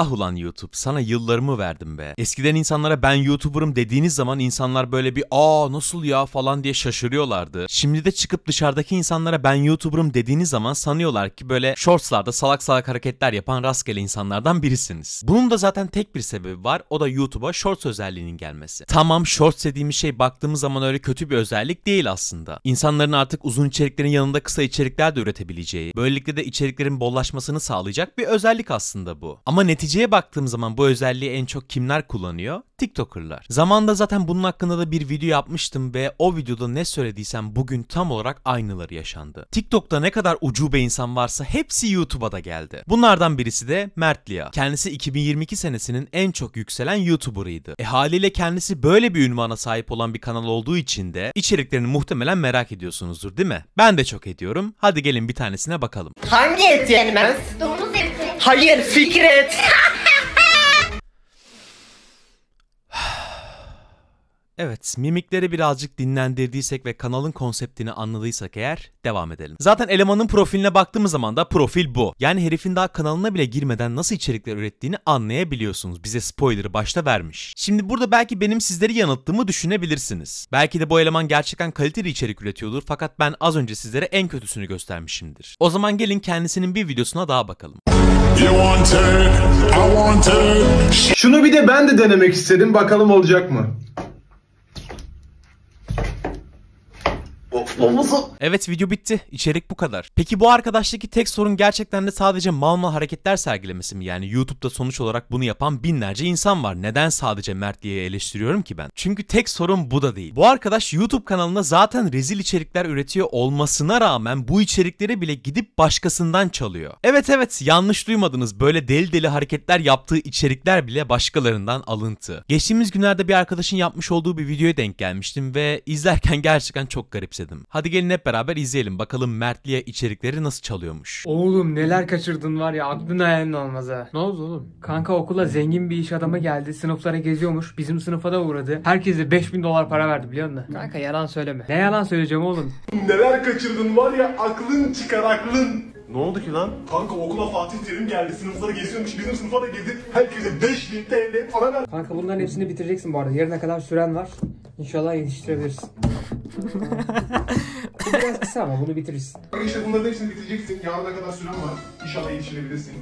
Ah ulan YouTube sana yıllarımı verdim be. Eskiden insanlara ben YouTuber'ım dediğiniz zaman insanlar böyle bir aa nasıl ya falan diye şaşırıyorlardı. Şimdi de çıkıp dışarıdaki insanlara ben YouTuber'ım dediğiniz zaman sanıyorlar ki böyle shortslarda salak salak hareketler yapan rastgele insanlardan birisiniz. Bunun da zaten tek bir sebebi var o da YouTube'a shorts özelliğinin gelmesi. Tamam shorts dediğimiz şey baktığımız zaman öyle kötü bir özellik değil aslında. İnsanların artık uzun içeriklerin yanında kısa içerikler de üretebileceği, böylelikle de içeriklerin bollaşmasını sağlayacak bir özellik aslında bu. Ama netice Neticeye baktığım zaman bu özelliği en çok kimler kullanıyor? TikToker'lar. Zamanında zaten bunun hakkında da bir video yapmıştım ve o videoda ne söylediysem bugün tam olarak aynıları yaşandı. TikTok'ta ne kadar ucube insan varsa hepsi YouTube'a da geldi. Bunlardan birisi de Mert Lia. Kendisi 2022 senesinin en çok yükselen YouTuber'ıydı. E haliyle kendisi böyle bir ünvana sahip olan bir kanal olduğu için de içeriklerini muhtemelen merak ediyorsunuzdur değil mi? Ben de çok ediyorum. Hadi gelin bir tanesine bakalım. Hangi eti yenmez? Domuz eti. Hayır Fikret. Evet, mimikleri birazcık dinlendirdiysek ve kanalın konseptini anladıysak eğer devam edelim. Zaten elemanın profiline baktığımız zaman da profil bu. Yani herifin daha kanalına bile girmeden nasıl içerikler ürettiğini anlayabiliyorsunuz. Bize spoiler'ı başta vermiş. Şimdi burada belki benim sizleri yanılttığımı düşünebilirsiniz. Belki de bu eleman gerçekten kaliteli içerik üretiyordur fakat ben az önce sizlere en kötüsünü göstermişimdir. O zaman gelin kendisinin bir videosuna daha bakalım. Şunu bir de ben de denemek istedim bakalım olacak mı? Popomuzu. Evet video bitti. İçerik bu kadar. Peki bu arkadaştaki tek sorun gerçekten de sadece mal mal hareketler sergilemesi mi? Yani YouTube'da sonuç olarak bunu yapan binlerce insan var. Neden sadece Mert diye eleştiriyorum ki ben? Çünkü tek sorun bu da değil. Bu arkadaş YouTube kanalında zaten rezil içerikler üretiyor olmasına rağmen bu içerikleri bile gidip başkasından çalıyor. Evet evet yanlış duymadınız. Böyle deli deli hareketler yaptığı içerikler bile başkalarından alıntı. Geçtiğimiz günlerde bir arkadaşın yapmış olduğu bir videoya denk gelmiştim ve izlerken gerçekten çok garipsedim lazım. Hadi gelin hep beraber izleyelim bakalım Mertli'ye içerikleri nasıl çalıyormuş. Oğlum neler kaçırdın var ya aklın hayalin olmaz ha. Ne oldu oğlum? Kanka okula zengin bir iş adamı geldi sınıflara geziyormuş bizim sınıfa da uğradı. Herkese 5000 dolar para verdi biliyor musun? Kanka yalan söyleme. Ne yalan söyleyeceğim oğlum? neler kaçırdın var ya aklın çıkar aklın. Ne oldu ki lan? Kanka okula Fatih Terim geldi. Sınıflara geziyormuş. Bizim sınıfa da girdi. Herkese 5000 TL para ver. Kanka bunların hepsini bitireceksin bu arada. Yarına kadar süren var. İnşallah yetiştirebilirsin. Bu biraz kısa ama bunu bitirirsin. İşte bunların hepsini bitireceksin. Yarına kadar süren var. İnşallah yetişebilirsin.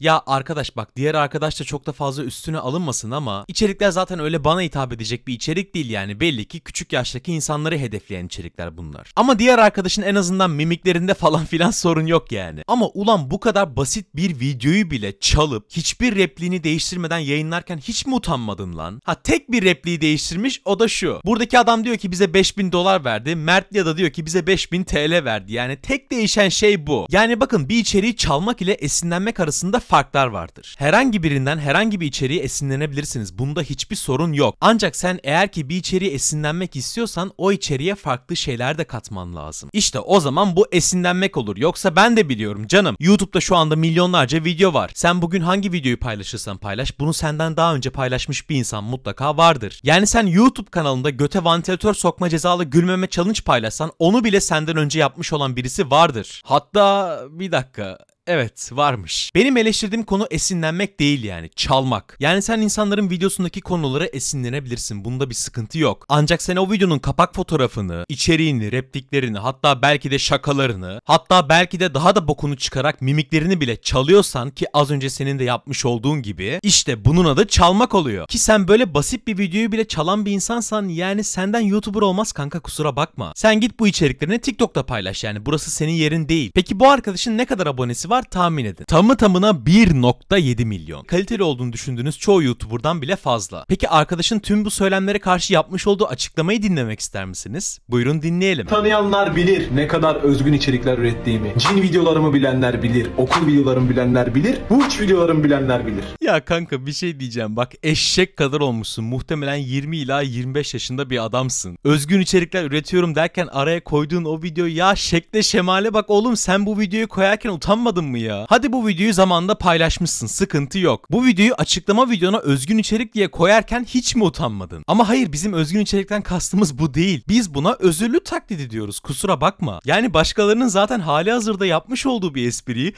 Ya arkadaş bak diğer arkadaş da çok da fazla üstüne alınmasın ama içerikler zaten öyle bana hitap edecek bir içerik değil yani belli ki küçük yaştaki insanları hedefleyen içerikler bunlar. Ama diğer arkadaşın en azından mimiklerinde falan filan sorun yok yani. Ama ulan bu kadar basit bir videoyu bile çalıp hiçbir repliğini değiştirmeden yayınlarken hiç mi utanmadın lan? Ha tek bir repliği değiştirmiş o da şu. Buradaki adam diyor ki bize 5000 dolar verdi. Mert ya da diyor ki bize 5000 TL verdi. Yani tek değişen şey bu. Yani bakın bir içeriği çalmak ile esinlenmek arasında farklar vardır. Herhangi birinden herhangi bir içeriği esinlenebilirsiniz. Bunda hiçbir sorun yok. Ancak sen eğer ki bir içeriği esinlenmek istiyorsan o içeriye farklı şeyler de katman lazım. İşte o zaman bu esinlenmek olur. Yoksa ben de biliyorum canım. YouTube'da şu anda milyonlarca video var. Sen bugün hangi videoyu paylaşırsan paylaş bunu senden daha önce paylaşmış bir insan mutlaka vardır. Yani sen YouTube kanalında göte vantilatör sokma cezalı gülmeme challenge paylaşsan onu bile senden önce yapmış olan birisi vardır. Hatta bir dakika Evet varmış. Benim eleştirdiğim konu esinlenmek değil yani çalmak. Yani sen insanların videosundaki konulara esinlenebilirsin. Bunda bir sıkıntı yok. Ancak sen o videonun kapak fotoğrafını, içeriğini, repliklerini hatta belki de şakalarını hatta belki de daha da bokunu çıkarak mimiklerini bile çalıyorsan ki az önce senin de yapmış olduğun gibi işte bunun adı çalmak oluyor. Ki sen böyle basit bir videoyu bile çalan bir insansan yani senden YouTuber olmaz kanka kusura bakma. Sen git bu içeriklerini TikTok'ta paylaş yani burası senin yerin değil. Peki bu arkadaşın ne kadar abonesi var? var tahmin edin. Tamı tamına 1.7 milyon. Kaliteli olduğunu düşündüğünüz çoğu YouTuber'dan bile fazla. Peki arkadaşın tüm bu söylemlere karşı yapmış olduğu açıklamayı dinlemek ister misiniz? Buyurun dinleyelim. Tanıyanlar bilir ne kadar özgün içerikler ürettiğimi. Cin videolarımı bilenler bilir. Okul videolarımı bilenler bilir. Burç videolarımı bilenler bilir. Ya kanka bir şey diyeceğim bak eşek kadar olmuşsun. Muhtemelen 20 ila 25 yaşında bir adamsın. Özgün içerikler üretiyorum derken araya koyduğun o video ya şekle şemale bak oğlum sen bu videoyu koyarken utanmadın mı ya? Hadi bu videoyu zamanında paylaşmışsın sıkıntı yok. Bu videoyu açıklama videona özgün içerik diye koyarken hiç mi utanmadın? Ama hayır bizim özgün içerikten kastımız bu değil. Biz buna özürlü taklidi diyoruz kusura bakma. Yani başkalarının zaten hali hazırda yapmış olduğu bir espriyi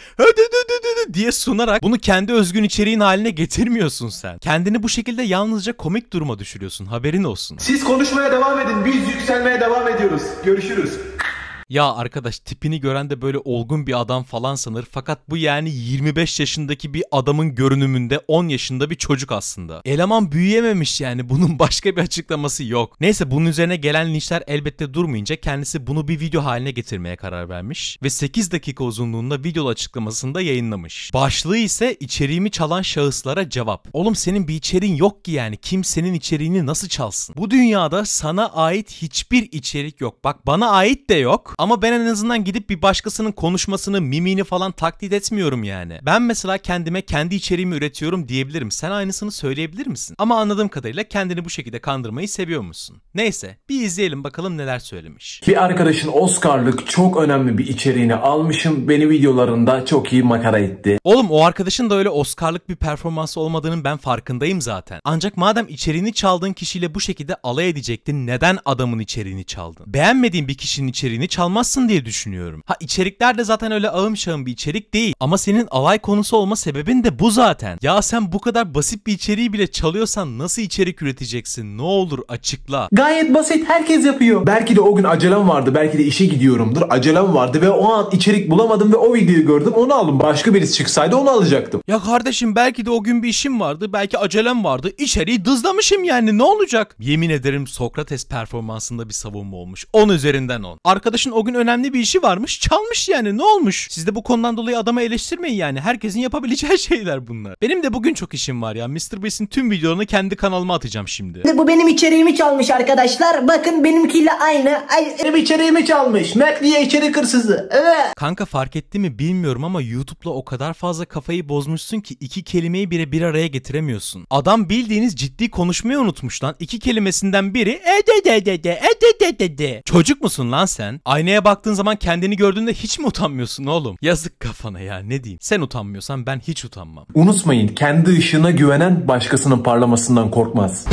diye sunarak bunu kendi özgün içeriğin haline getirmiyorsun sen. Kendini bu şekilde yalnızca komik duruma düşürüyorsun haberin olsun. Siz konuşmaya devam edin biz yükselmeye devam ediyoruz. Görüşürüz. Ya arkadaş tipini gören de böyle olgun bir adam falan sanır fakat bu yani 25 yaşındaki bir adamın görünümünde 10 yaşında bir çocuk aslında. Eleman büyüyememiş yani bunun başka bir açıklaması yok. Neyse bunun üzerine gelen linçler elbette durmayınca kendisi bunu bir video haline getirmeye karar vermiş ve 8 dakika uzunluğunda videolu açıklamasında yayınlamış. Başlığı ise içeriğimi çalan şahıslara cevap. Oğlum senin bir içeriğin yok ki yani kimsenin içeriğini nasıl çalsın? Bu dünyada sana ait hiçbir içerik yok. Bak bana ait de yok. Ama ben en azından gidip bir başkasının konuşmasını, mimini falan taklit etmiyorum yani. Ben mesela kendime kendi içeriğimi üretiyorum diyebilirim. Sen aynısını söyleyebilir misin? Ama anladığım kadarıyla kendini bu şekilde kandırmayı seviyor musun? Neyse bir izleyelim bakalım neler söylemiş. Bir arkadaşın Oscar'lık çok önemli bir içeriğini almışım. Beni videolarında çok iyi makara etti. Oğlum o arkadaşın da öyle Oscar'lık bir performansı olmadığının ben farkındayım zaten. Ancak madem içeriğini çaldığın kişiyle bu şekilde alay edecektin neden adamın içeriğini çaldın? Beğenmediğin bir kişinin içeriğini çal almazsın diye düşünüyorum. Ha içerikler de zaten öyle ağım şağım bir içerik değil. Ama senin alay konusu olma sebebin de bu zaten. Ya sen bu kadar basit bir içeriği bile çalıyorsan nasıl içerik üreteceksin? Ne olur açıkla. Gayet basit herkes yapıyor. Belki de o gün acelem vardı. Belki de işe gidiyorumdur. Acelem vardı ve o an içerik bulamadım ve o videoyu gördüm. Onu aldım. Başka birisi çıksaydı onu alacaktım. Ya kardeşim belki de o gün bir işim vardı. Belki acelem vardı. İçeriği dızlamışım yani ne olacak? Yemin ederim Sokrates performansında bir savunma olmuş. 10 üzerinden 10. Arkadaşın o gün önemli bir işi varmış. Çalmış yani ne olmuş? Siz de bu konudan dolayı adama eleştirmeyin yani. Herkesin yapabileceği şeyler bunlar. Benim de bugün çok işim var ya. Mr. Beast'in tüm videolarını kendi kanalıma atacağım şimdi. Bu benim içeriğimi çalmış arkadaşlar. Bakın benimkiyle aynı. Ay, benim içeriğimi çalmış. Mac diye içerik hırsızı. Evet. Kanka fark etti mi bilmiyorum ama YouTube'la o kadar fazla kafayı bozmuşsun ki iki kelimeyi bire bir araya getiremiyorsun. Adam bildiğiniz ciddi konuşmayı unutmuş lan. İki kelimesinden biri e de de de de e de de de de. Çocuk musun lan sen? Aynı aynaya baktığın zaman kendini gördüğünde hiç mi utanmıyorsun oğlum? Yazık kafana ya ne diyeyim. Sen utanmıyorsan ben hiç utanmam. Unutmayın kendi ışığına güvenen başkasının parlamasından korkmaz.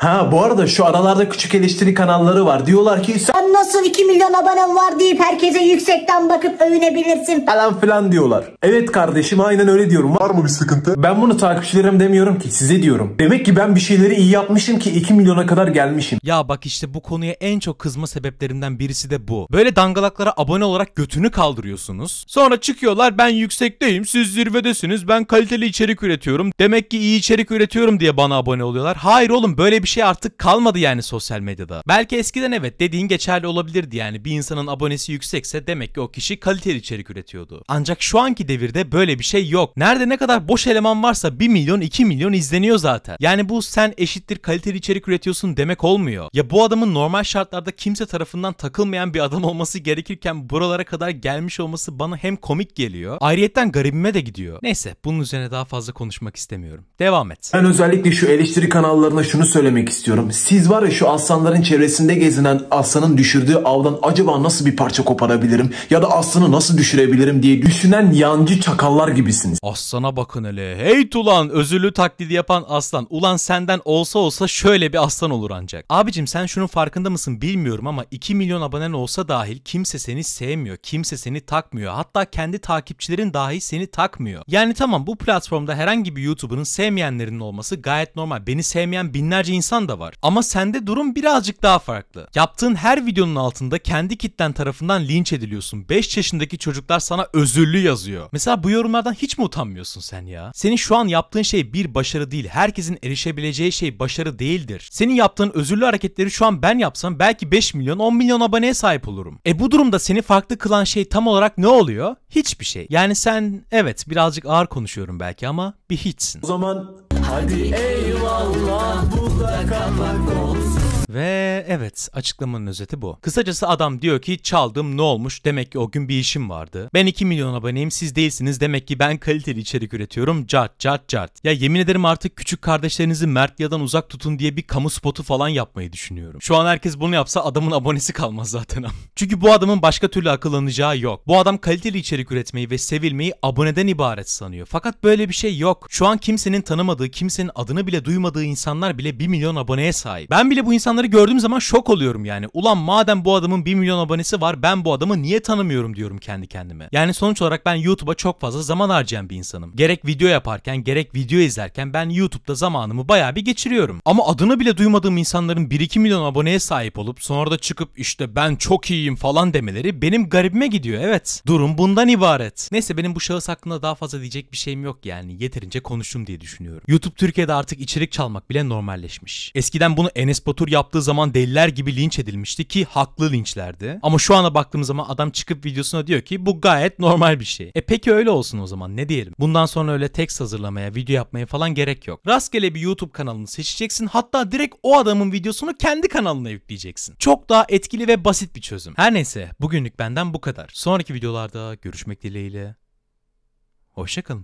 Ha bu arada şu aralarda küçük eleştiri kanalları var. Diyorlar ki sen nasıl 2 milyon abonem var deyip herkese yüksekten bakıp övünebilirsin falan filan diyorlar. Evet kardeşim aynen öyle diyorum. Var mı bir sıkıntı? Ben bunu takipçilerim demiyorum ki size diyorum. Demek ki ben bir şeyleri iyi yapmışım ki 2 milyona kadar gelmişim. Ya bak işte bu konuya en çok kızma sebeplerimden birisi de bu. Böyle dangalaklara abone olarak götünü kaldırıyorsunuz. Sonra çıkıyorlar ben yüksekteyim siz zirvedesiniz ben kaliteli içerik üretiyorum. Demek ki iyi içerik üretiyorum diye bana abone oluyorlar. Hayır oğlum böyle bir bir şey artık kalmadı yani sosyal medyada. Belki eskiden evet dediğin geçerli olabilirdi yani bir insanın abonesi yüksekse demek ki o kişi kaliteli içerik üretiyordu. Ancak şu anki devirde böyle bir şey yok. Nerede ne kadar boş eleman varsa 1 milyon 2 milyon izleniyor zaten. Yani bu sen eşittir kaliteli içerik üretiyorsun demek olmuyor. Ya bu adamın normal şartlarda kimse tarafından takılmayan bir adam olması gerekirken buralara kadar gelmiş olması bana hem komik geliyor. Ayrıyetten garibime de gidiyor. Neyse bunun üzerine daha fazla konuşmak istemiyorum. Devam et. Ben özellikle şu eleştiri kanallarına şunu söylemek demek istiyorum. Siz var ya şu aslanların çevresinde gezinen aslanın düşürdüğü avdan acaba nasıl bir parça koparabilirim ya da aslanı nasıl düşürebilirim diye düşünen yancı çakallar gibisiniz. Aslana bakın hele. Hey ulan özürlü taklidi yapan aslan. Ulan senden olsa olsa şöyle bir aslan olur ancak. Abicim sen şunun farkında mısın bilmiyorum ama 2 milyon abonen olsa dahil kimse seni sevmiyor. Kimse seni takmıyor. Hatta kendi takipçilerin dahi seni takmıyor. Yani tamam bu platformda herhangi bir YouTuber'ın sevmeyenlerinin olması gayet normal. Beni sevmeyen binlerce insan insan da var. Ama sende durum birazcık daha farklı. Yaptığın her videonun altında kendi kitlen tarafından linç ediliyorsun. 5 yaşındaki çocuklar sana özürlü yazıyor. Mesela bu yorumlardan hiç mi utanmıyorsun sen ya? Senin şu an yaptığın şey bir başarı değil. Herkesin erişebileceği şey başarı değildir. Senin yaptığın özürlü hareketleri şu an ben yapsam belki 5 milyon 10 milyon aboneye sahip olurum. E bu durumda seni farklı kılan şey tam olarak ne oluyor? Hiçbir şey. Yani sen evet birazcık ağır konuşuyorum belki ama bir hiçsin. O zaman Hadi eyvallah bu da kapak olsun ve evet açıklamanın özeti bu. Kısacası adam diyor ki çaldım ne olmuş demek ki o gün bir işim vardı. Ben 2 milyon aboneyim siz değilsiniz demek ki ben kaliteli içerik üretiyorum cart cart cart. Ya yemin ederim artık küçük kardeşlerinizi Mertliyadan uzak tutun diye bir kamu spotu falan yapmayı düşünüyorum. Şu an herkes bunu yapsa adamın abonesi kalmaz zaten. Çünkü bu adamın başka türlü akıllanacağı yok. Bu adam kaliteli içerik üretmeyi ve sevilmeyi aboneden ibaret sanıyor. Fakat böyle bir şey yok. Şu an kimsenin tanımadığı, kimsenin adını bile duymadığı insanlar bile 1 milyon aboneye sahip. Ben bile bu insanları insanları gördüğüm zaman şok oluyorum yani. Ulan madem bu adamın 1 milyon abonesi var ben bu adamı niye tanımıyorum diyorum kendi kendime. Yani sonuç olarak ben YouTube'a çok fazla zaman harcayan bir insanım. Gerek video yaparken gerek video izlerken ben YouTube'da zamanımı bayağı bir geçiriyorum. Ama adını bile duymadığım insanların 1-2 milyon aboneye sahip olup sonra da çıkıp işte ben çok iyiyim falan demeleri benim garibime gidiyor evet. Durum bundan ibaret. Neyse benim bu şahıs hakkında daha fazla diyecek bir şeyim yok yani yeterince konuştum diye düşünüyorum. YouTube Türkiye'de artık içerik çalmak bile normalleşmiş. Eskiden bunu Enes Batur yaptı yaptığı zaman deliler gibi linç edilmişti ki haklı linçlerdi. Ama şu ana baktığımız zaman adam çıkıp videosuna diyor ki bu gayet normal bir şey. E peki öyle olsun o zaman ne diyelim. Bundan sonra öyle tekst hazırlamaya, video yapmaya falan gerek yok. Rastgele bir YouTube kanalını seçeceksin hatta direkt o adamın videosunu kendi kanalına yükleyeceksin. Çok daha etkili ve basit bir çözüm. Her neyse bugünlük benden bu kadar. Sonraki videolarda görüşmek dileğiyle. Hoşçakalın.